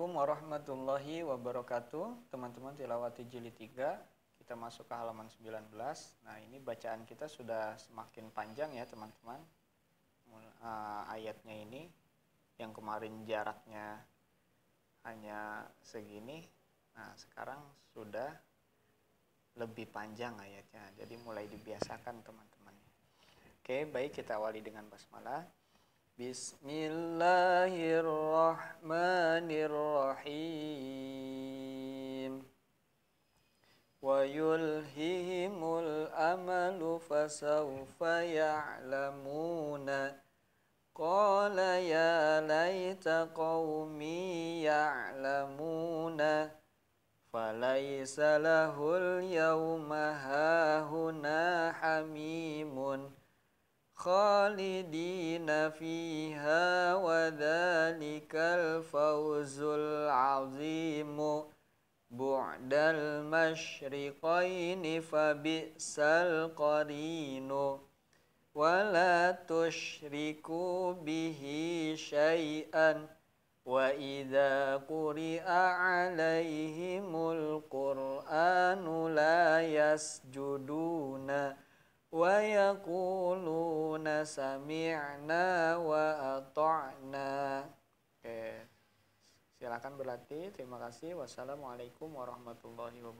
Assalamualaikum warahmatullahi wabarakatuh Teman-teman tilawati jilid 3 Kita masuk ke halaman 19 Nah ini bacaan kita sudah semakin panjang ya teman-teman eh, Ayatnya ini Yang kemarin jaraknya hanya segini Nah sekarang sudah lebih panjang ayatnya Jadi mulai dibiasakan teman-teman Oke baik kita awali dengan basmalah بسم الله الرحمن الرحيم ويلههم الأمل فسوف يعلمون قال يا ليت قومي يعلمون فليس له اليوم هاهنا حميم خالدين فيها وذلك الفوز العظيم بعد المشرقين فبئس القرين ولا تشركوا به شيئا وإذا قرئ عليهم القرآن لا يسجدون ويقولون سمعنا وأطعنا Oke. Silakan berlatih. Terima kasih. Wassalamualaikum warahmatullahi wabarakatuh.